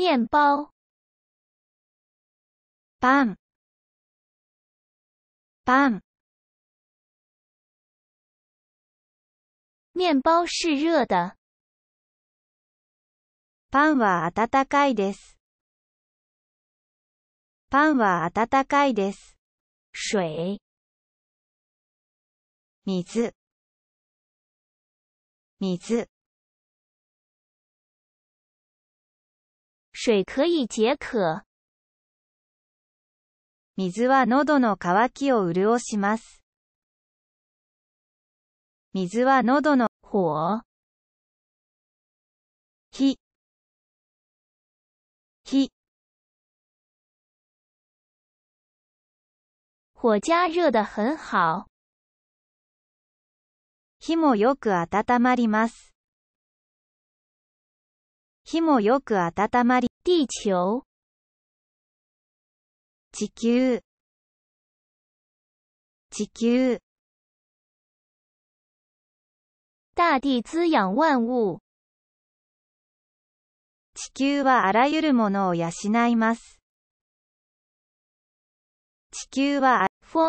面包パンパン面包是热的。パンは温かいです。パンは温かいです。水水水水可以解渴。水は喉の渇きを潤します。水は喉の火火火火加热得很好。火もよく温まります。火もよく温まり地球地球地球大地滋養万物地球はあらゆるものを養います。地球は、フ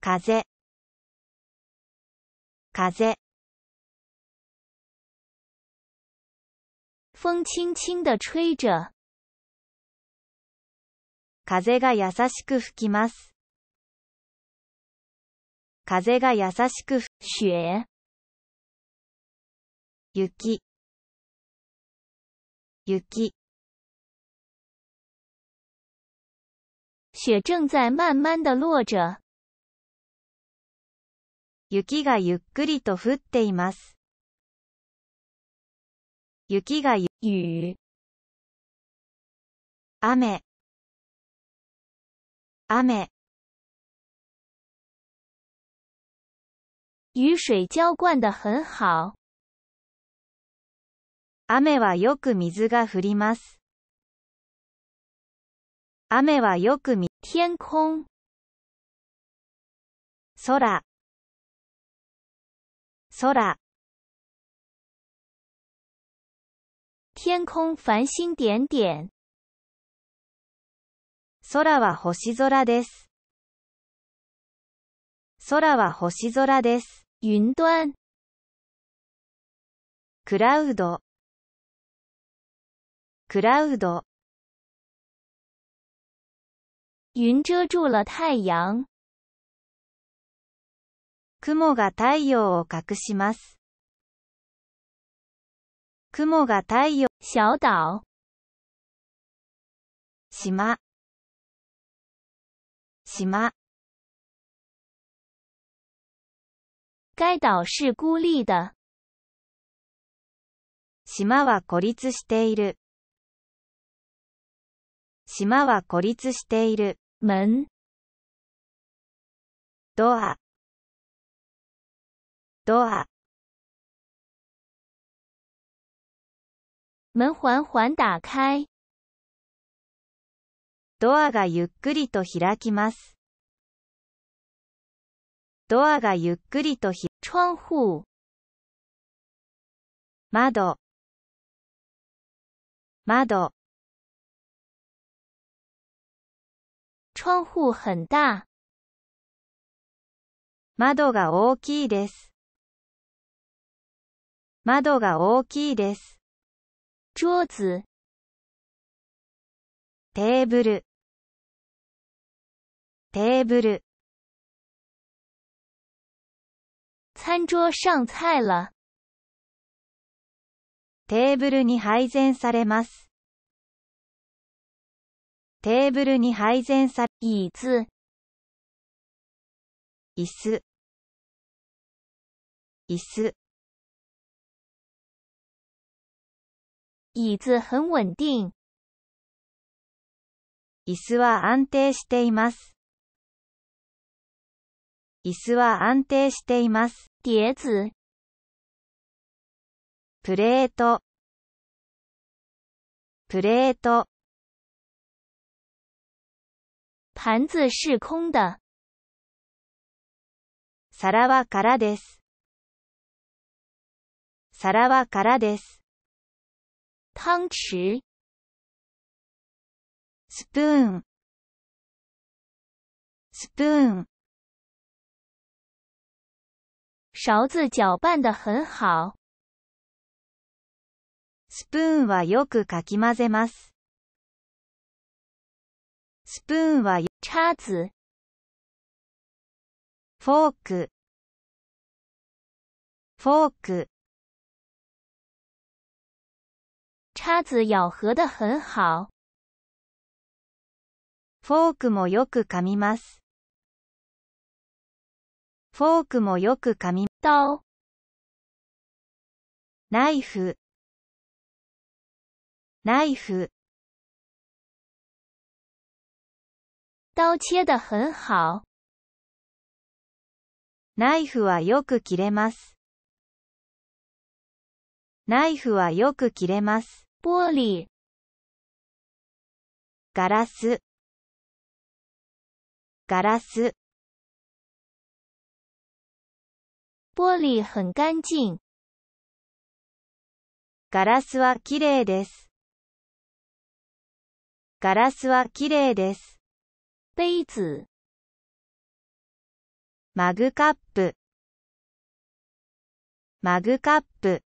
風。風。风轻轻地吹着。風が優しく吹きます。風が優しく吹雪雪雪雪正在慢慢的落着。雪がゆっくりと降っています。雪がゆ、雨、雨。雨水浇灌的很好。雨はよく水が降ります。雨はよくみ、天空。空。空。天空繁星点点。空は星空です。空は星空です。云端。クラウド。クラウド。云遮住了太陽。雲が太陽を隠します。雲が太陽、小島。島。島。该岛是孤立的。島は孤立している。島は孤立している。門。ドア。ドア。门缓缓打开。ドアがゆっくりと開きます。ドアがゆっくりとひ、窗户。窓。窓。窗户很大。窓が大きいです。窓が大きいです。桌子テーブルテーブル餐桌上菜了テーブルに配膳されます。テーブルに配膳され、椅子椅子椅子椅子很稳定。椅子は安定しています。椅子は安定しています。碟子。プレート。プレート。盘子是空的。皿は空です。皿は空です。汤匙スプーンスプーン勺子搅拌得很好。スプーンはよくかき混ぜます。スプーンは、叉子、フォーク、フォーク。叉子咬合得很好。フォークもよく噛みます。フォークもよく噛み、刀。ナイフ、ナイフ。刀切得很好。ナイフはよく切れます。ナイフはよく切れます。玻璃ガラスガラス玻璃很干净ガラスはきれいです。ガラスはきれいです。杯子マグカップマグカップ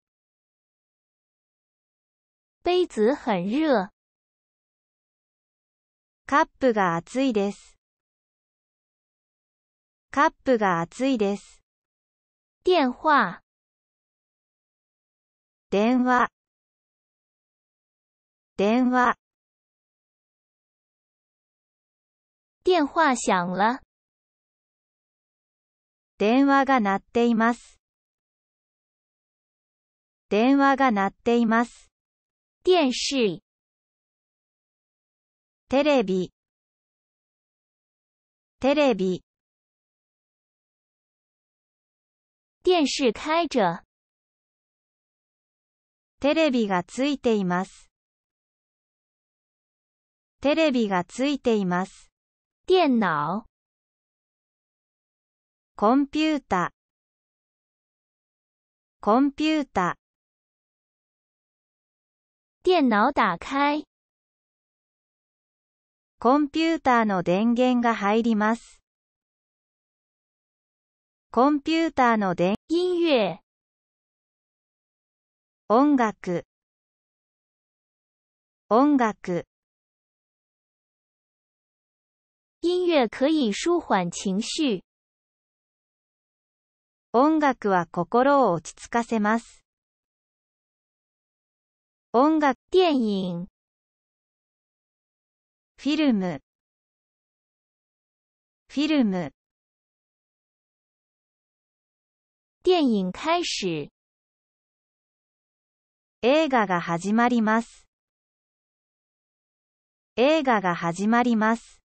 杯子很热。カップが熱いです。カップが熱いです。電話。電話。電話。電話響了。電話が鳴っています。電話が鳴っています。電视テレビテレビ電視開着テレビがついています。テレビがついています。電脑コンピュータコンピュータ電脑打開。コンピューターの電源が入ります。コンピューターの電、音楽。音楽。音楽。音乐可以舒缓情绪。音楽は心を落ち着かせます。音楽电影フィルムフィルム電影開始映画が始まります映画が始まります